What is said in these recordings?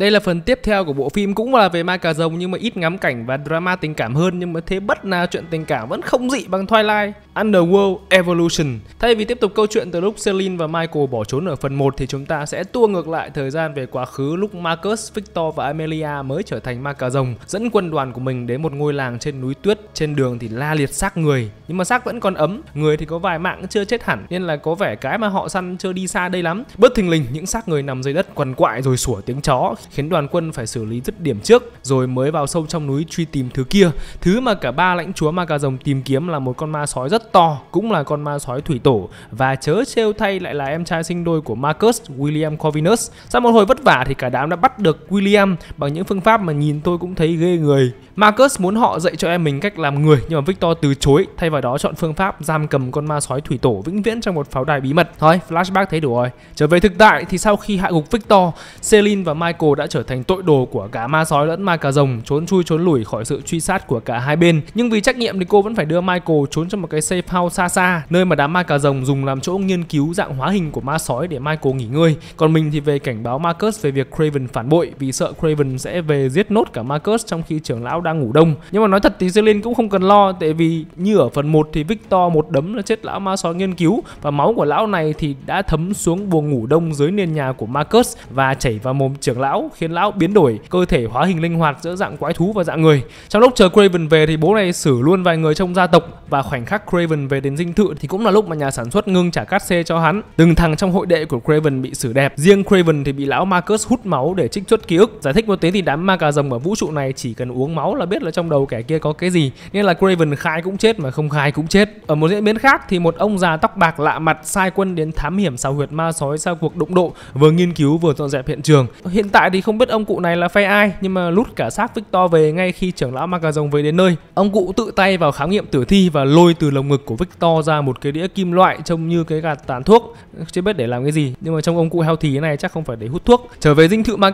Đây là phần tiếp theo của bộ phim cũng là về ma cà rồng nhưng mà ít ngắm cảnh và drama tình cảm hơn nhưng mà thế bất nào chuyện tình cảm vẫn không dị bằng Twilight Underworld Evolution. Thay vì tiếp tục câu chuyện từ lúc Celine và Michael bỏ trốn ở phần 1 thì chúng ta sẽ tua ngược lại thời gian về quá khứ lúc Marcus, Victor và Amelia mới trở thành ma cà rồng, dẫn quân đoàn của mình đến một ngôi làng trên núi tuyết, trên đường thì la liệt xác người, nhưng mà xác vẫn còn ấm, người thì có vài mạng chưa chết hẳn nên là có vẻ cái mà họ săn chưa đi xa đây lắm. Bất thình lình những xác người nằm dưới đất quằn quại rồi sủa tiếng chó khiến đoàn quân phải xử lý dứt điểm trước rồi mới vào sâu trong núi truy tìm thứ kia. Thứ mà cả ba lãnh chúa ma cà rồng tìm kiếm là một con ma sói rất to, cũng là con ma sói thủy tổ và chớ trêu thay lại là em trai sinh đôi của Marcus, William Corvinus. Sau một hồi vất vả thì cả đám đã bắt được William bằng những phương pháp mà nhìn tôi cũng thấy ghê người. Marcus muốn họ dạy cho em mình cách làm người nhưng mà Victor từ chối, thay vào đó chọn phương pháp giam cầm con ma sói thủy tổ vĩnh viễn trong một pháo đài bí mật. Thôi, flashback thấy đủ rồi. Trở về thực tại thì sau khi hạ gục Victor, Celine và Michael đã trở thành tội đồ của cả ma sói lẫn ma cà rồng, trốn chui trốn lủi khỏi sự truy sát của cả hai bên. Nhưng vì trách nhiệm thì cô vẫn phải đưa Michael trốn trong một cái safe house xa xa, nơi mà đám ma cà rồng dùng làm chỗ nghiên cứu dạng hóa hình của ma sói để Michael nghỉ ngơi. Còn mình thì về cảnh báo Marcus về việc Craven phản bội vì sợ Craven sẽ về giết nốt cả Marcus trong khi trưởng lão đang ngủ đông. Nhưng mà nói thật thì Celine cũng không cần lo tại vì như ở phần 1 thì Victor một đấm là chết lão ma sói nghiên cứu và máu của lão này thì đã thấm xuống buồng ngủ đông dưới nền nhà của Marcus và chảy vào mồm trưởng lão lão khiến lão biến đổi cơ thể hóa hình linh hoạt giữa dạng quái thú và dạng người trong lúc chờ Craven về thì bố này xử luôn vài người trong gia tộc và khoảnh khắc Craven về đến dinh thự thì cũng là lúc mà nhà sản xuất ngưng trả cát xê cho hắn từng thằng trong hội đệ của Craven bị xử đẹp riêng Craven thì bị lão Marcus hút máu để trích xuất ký ức giải thích một tiếng thì đám ma cà rồng ở vũ trụ này chỉ cần uống máu là biết là trong đầu kẻ kia có cái gì nên là Craven khai cũng chết mà không khai cũng chết ở một diễn biến khác thì một ông già tóc bạc lạ mặt sai quân đến thám hiểm xào huyệt ma sói sau cuộc đụng độ vừa nghiên cứu vừa dọn dẹp hiện trường hiện tại thì không biết ông cụ này là phe ai nhưng mà lút cả xác Victor về ngay khi trưởng lão Magazon về đến nơi. Ông cụ tự tay vào khám nghiệm tử thi và lôi từ lồng ngực của Victor ra một cái đĩa kim loại trông như cái gạt tàn thuốc, chưa biết để làm cái gì. Nhưng mà trong ông cụ heo thí này chắc không phải để hút thuốc. Trở về dinh thự mang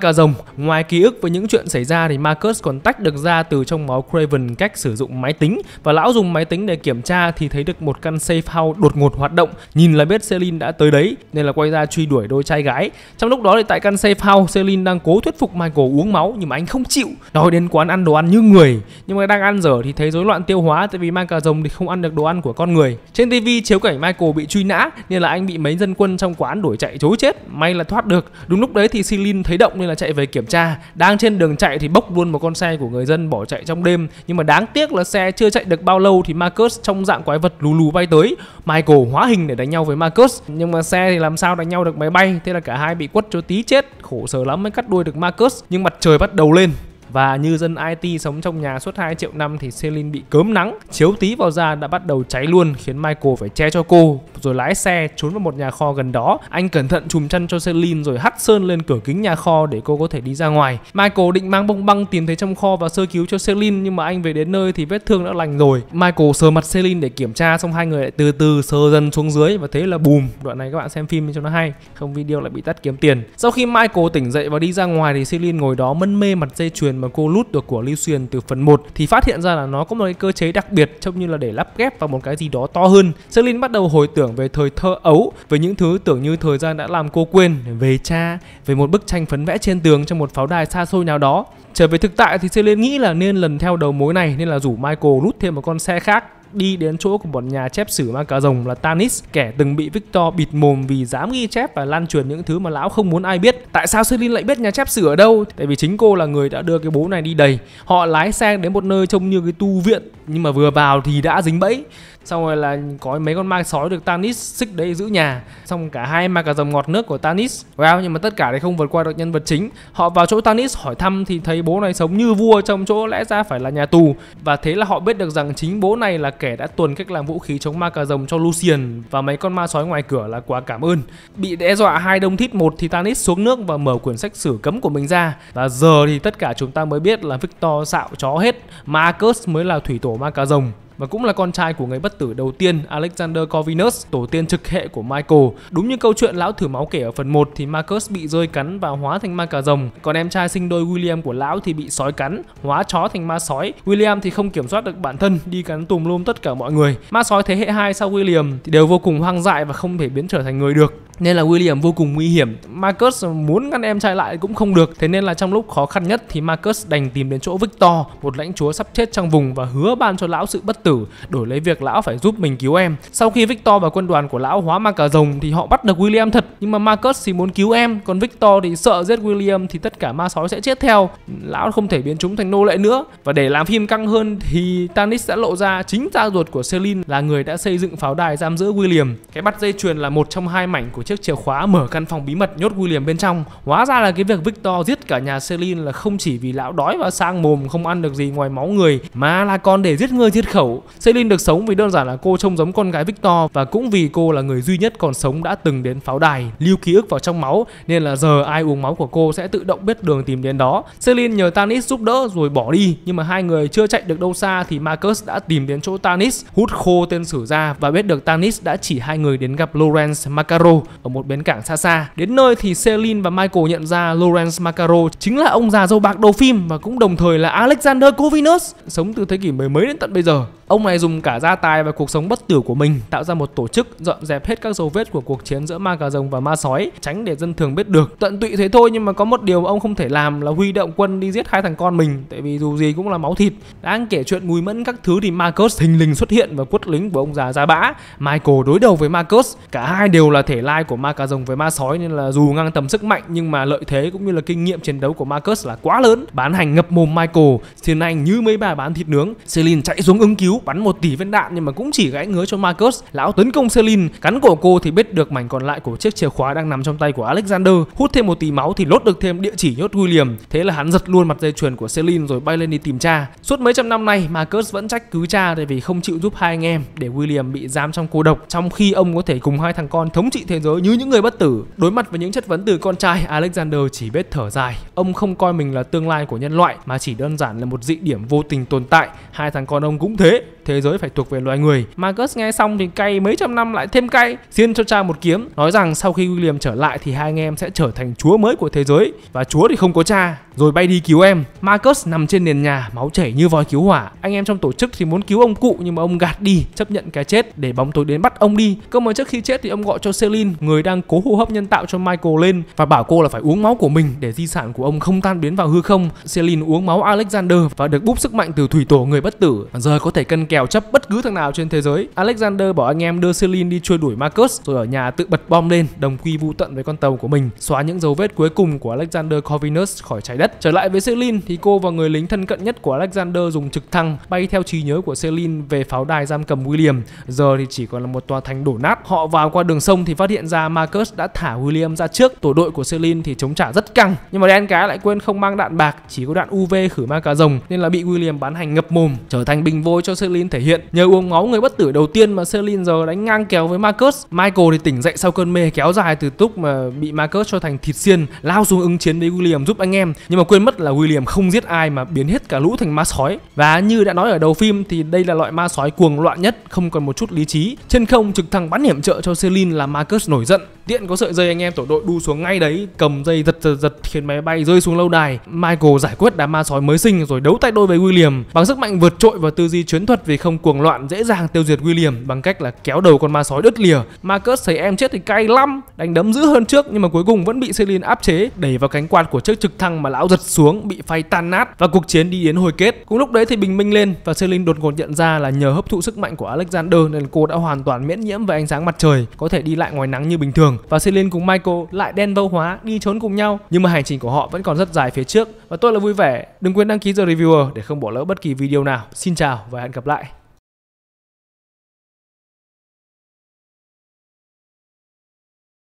ngoài ký ức với những chuyện xảy ra thì Marcus còn tách được ra từ trong máu Craven cách sử dụng máy tính và lão dùng máy tính để kiểm tra thì thấy được một căn safe house đột ngột hoạt động, nhìn là biết Celine đã tới đấy nên là quay ra truy đuổi đôi trai gái. Trong lúc đó thì tại căn safe house Celine đang cố thuyết phục Michael uống máu nhưng mà anh không chịu đòi đến quán ăn đồ ăn như người nhưng mà đang ăn dở thì thấy rối loạn tiêu hóa tại vì Michael rồng thì không ăn được đồ ăn của con người trên TV chiếu cảnh Michael bị truy nã nên là anh bị mấy dân quân trong quán đuổi chạy chối chết may là thoát được đúng lúc đấy thì Celine thấy động nên là chạy về kiểm tra đang trên đường chạy thì bốc luôn một con xe của người dân bỏ chạy trong đêm nhưng mà đáng tiếc là xe chưa chạy được bao lâu thì Marcus trong dạng quái vật lù lù bay tới Michael hóa hình để đánh nhau với Marcus nhưng mà xe thì làm sao đánh nhau được máy bay thế là cả hai bị quất cho tí chết khổ sở lắm mới cắt đuôi đuôi được Marcus nhưng mặt trời bắt đầu lên và như dân IT sống trong nhà suốt 2 triệu năm thì Celine bị cớm nắng, chiếu tí vào da đã bắt đầu cháy luôn khiến Michael phải che cho cô, rồi lái xe trốn vào một nhà kho gần đó. Anh cẩn thận chùm chăn cho Celine rồi hắt sơn lên cửa kính nhà kho để cô có thể đi ra ngoài. Michael định mang bông băng tìm thấy trong kho và sơ cứu cho Celine nhưng mà anh về đến nơi thì vết thương đã lành rồi. Michael sờ mặt Celine để kiểm tra xong hai người lại từ từ sờ dần xuống dưới và thế là bùm. Đoạn này các bạn xem phim cho nó hay, không video lại bị tắt kiếm tiền. Sau khi Michael tỉnh dậy và đi ra ngoài thì Celine ngồi đó mân mê mặt dây chuyền tiền mà cô lút được của Lưu Xuyên từ phần 1 thì phát hiện ra là nó có một cái cơ chế đặc biệt trông như là để lắp ghép vào một cái gì đó to hơn. Selin bắt đầu hồi tưởng về thời thơ ấu, về những thứ tưởng như thời gian đã làm cô quên, về cha, về một bức tranh phấn vẽ trên tường trong một pháo đài xa xôi nào đó. Trở về thực tại thì Selin nghĩ là nên lần theo đầu mối này nên là rủ Michael lút thêm một con xe khác đi đến chỗ của một nhà chép sử mang cả rồng là Tanis, kẻ từng bị Victor bịt mồm vì dám ghi chép và lan truyền những thứ mà lão không muốn ai biết. Tại sao Celine lại biết nhà chép sử ở đâu? Tại vì chính cô là người đã đưa cái bố này đi đầy. Họ lái xe đến một nơi trông như cái tu viện nhưng mà vừa vào thì đã dính bẫy xong rồi là có mấy con ma sói được Tanis xích đấy giữ nhà xong cả hai ma cà rồng ngọt nước của Tanis wow nhưng mà tất cả đấy không vượt qua được nhân vật chính họ vào chỗ Tanis hỏi thăm thì thấy bố này sống như vua trong chỗ lẽ ra phải là nhà tù và thế là họ biết được rằng chính bố này là kẻ đã tuần cách làm vũ khí chống ma cà rồng cho Lucian và mấy con ma sói ngoài cửa là quá cảm ơn bị đe dọa hai đông thít một thì Tanis xuống nước và mở quyển sách sử cấm của mình ra và giờ thì tất cả chúng ta mới biết là Victor xạo chó hết Marcus mới là thủy tổ ma cà rồng và cũng là con trai của người bất tử đầu tiên Alexander Corvinus, tổ tiên trực hệ của Michael. Đúng như câu chuyện lão thử máu kể ở phần 1 thì Marcus bị rơi cắn và hóa thành ma cà rồng, còn em trai sinh đôi William của lão thì bị sói cắn, hóa chó thành ma sói. William thì không kiểm soát được bản thân, đi cắn tùm lum tất cả mọi người. Ma sói thế hệ 2 sau William thì đều vô cùng hoang dại và không thể biến trở thành người được nên là William vô cùng nguy hiểm. Marcus muốn ngăn em trai lại cũng không được, thế nên là trong lúc khó khăn nhất thì Marcus đành tìm đến chỗ Victor, một lãnh chúa sắp chết trong vùng và hứa ban cho lão sự bất tử, đổi lấy việc lão phải giúp mình cứu em. Sau khi Victor và quân đoàn của lão hóa ma cà rồng thì họ bắt được William thật, nhưng mà Marcus thì muốn cứu em, còn Victor thì sợ giết William thì tất cả ma sói sẽ chết theo. Lão không thể biến chúng thành nô lệ nữa. Và để làm phim căng hơn thì Tanis đã lộ ra chính cha ruột của Celine là người đã xây dựng pháo đài giam giữ William. Cái bắt dây chuyền là một trong hai mảnh của chiếc chìa khóa mở căn phòng bí mật nhốt William bên trong. Hóa ra là cái việc Victor giết cả nhà Celine là không chỉ vì lão đói và sang mồm không ăn được gì ngoài máu người mà là còn để giết người giết khẩu. Celine được sống vì đơn giản là cô trông giống con gái Victor và cũng vì cô là người duy nhất còn sống đã từng đến pháo đài, lưu ký ức vào trong máu nên là giờ ai uống máu của cô sẽ tự động biết đường tìm đến đó. Celine nhờ Tanis giúp đỡ rồi bỏ đi nhưng mà hai người chưa chạy được đâu xa thì Marcus đã tìm đến chỗ Tanis, hút khô tên sử ra và biết được Tanis đã chỉ hai người đến gặp Lawrence Macaro ở một bến cảng xa xa. Đến nơi thì Celine và Michael nhận ra Lawrence Macaro chính là ông già râu bạc đầu phim và cũng đồng thời là Alexander Kovinos sống từ thế kỷ mười mấy đến tận bây giờ. Ông này dùng cả gia tài và cuộc sống bất tử của mình tạo ra một tổ chức dọn dẹp hết các dấu vết của cuộc chiến giữa ma cà rồng và ma sói, tránh để dân thường biết được. Tận tụy thế thôi nhưng mà có một điều ông không thể làm là huy động quân đi giết hai thằng con mình, tại vì dù gì cũng là máu thịt. Đang kể chuyện mùi mẫn các thứ thì Marcus hình lình xuất hiện và quất lính của ông già da bã. Michael đối đầu với Marcus, cả hai đều là thể lai của ma cà rồng với ma sói nên là dù ngang tầm sức mạnh nhưng mà lợi thế cũng như là kinh nghiệm chiến đấu của Marcus là quá lớn. Bán hành ngập mồm Michael, Thiên Anh như mấy bà bán thịt nướng, Celine chạy xuống ứng cứu bắn một tỷ viên đạn nhưng mà cũng chỉ gãy ngứa cho Marcus. Lão tấn công Celine cắn cổ cô thì biết được mảnh còn lại của chiếc chìa khóa đang nằm trong tay của Alexander, hút thêm một tí máu thì lốt được thêm địa chỉ nhốt William. Thế là hắn giật luôn mặt dây chuyền của Celine rồi bay lên đi tìm cha. Suốt mấy trăm năm nay, Marcus vẫn trách cứ cha tại vì không chịu giúp hai anh em để William bị giam trong cô độc, trong khi ông có thể cùng hai thằng con thống trị thế giới như những người bất tử. Đối mặt với những chất vấn từ con trai, Alexander chỉ biết thở dài. Ông không coi mình là tương lai của nhân loại mà chỉ đơn giản là một dị điểm vô tình tồn tại. Hai thằng con ông cũng thế, thế giới phải thuộc về loài người. Marcus nghe xong thì cay mấy trăm năm lại thêm cay, xiên cho cha một kiếm, nói rằng sau khi William trở lại thì hai anh em sẽ trở thành chúa mới của thế giới và chúa thì không có cha, rồi bay đi cứu em. Marcus nằm trên nền nhà, máu chảy như vòi cứu hỏa. Anh em trong tổ chức thì muốn cứu ông cụ nhưng mà ông gạt đi, chấp nhận cái chết để bóng tối đến bắt ông đi. Cơ mà trước khi chết thì ông gọi cho Celine, người đang cố hô hấp nhân tạo cho Michael lên và bảo cô là phải uống máu của mình để di sản của ông không tan biến vào hư không. Celine uống máu Alexander và được búp sức mạnh từ thủy tổ người bất tử. Giờ có thể cân cần kèo chấp bất cứ thằng nào trên thế giới. Alexander bảo anh em đưa Celine đi truy đuổi Marcus rồi ở nhà tự bật bom lên, đồng quy vu tận với con tàu của mình, xóa những dấu vết cuối cùng của Alexander Corvinus khỏi trái đất. Trở lại với Celine thì cô và người lính thân cận nhất của Alexander dùng trực thăng bay theo trí nhớ của Celine về pháo đài giam cầm William. Giờ thì chỉ còn là một tòa thành đổ nát. Họ vào qua đường sông thì phát hiện ra Marcus đã thả William ra trước. Tổ đội của Celine thì chống trả rất căng, nhưng mà đen cá lại quên không mang đạn bạc, chỉ có đạn UV khử ma cà rồng nên là bị William bán hành ngập mồm, trở thành bình vôi cho Celine Selin thể hiện nhờ uống máu người bất tử đầu tiên mà Selin giờ đánh ngang kèo với Marcus. Michael thì tỉnh dậy sau cơn mê kéo dài từ lúc mà bị Marcus cho thành thịt xiên, lao xuống ứng chiến với William giúp anh em. Nhưng mà quên mất là William không giết ai mà biến hết cả lũ thành ma sói. Và như đã nói ở đầu phim thì đây là loại ma sói cuồng loạn nhất, không còn một chút lý trí. Trên không trực thăng bắn hiểm trợ cho Selin là Marcus nổi giận tiện có sợi dây anh em tổ đội đu xuống ngay đấy cầm dây giật giật, giật khiến máy bay rơi xuống lâu đài michael giải quyết đám ma sói mới sinh rồi đấu tay đôi với william bằng sức mạnh vượt trội và tư duy chiến thuật vì không cuồng loạn dễ dàng tiêu diệt william bằng cách là kéo đầu con ma sói đứt lìa marcus thấy em chết thì cay lắm đánh đấm dữ hơn trước nhưng mà cuối cùng vẫn bị celine áp chế đẩy vào cánh quạt của chiếc trực thăng mà lão giật xuống bị phay tan nát và cuộc chiến đi đến hồi kết cùng lúc đấy thì bình minh lên và celine đột ngột nhận ra là nhờ hấp thụ sức mạnh của alexander nên cô đã hoàn toàn miễn nhiễm về ánh sáng mặt trời có thể đi lại ngoài nắng như bình thường thường và Celine cùng Michael lại đen vô hóa đi trốn cùng nhau. Nhưng mà hành trình của họ vẫn còn rất dài phía trước và tôi là vui vẻ. Đừng quên đăng ký The Reviewer để không bỏ lỡ bất kỳ video nào. Xin chào và hẹn gặp lại.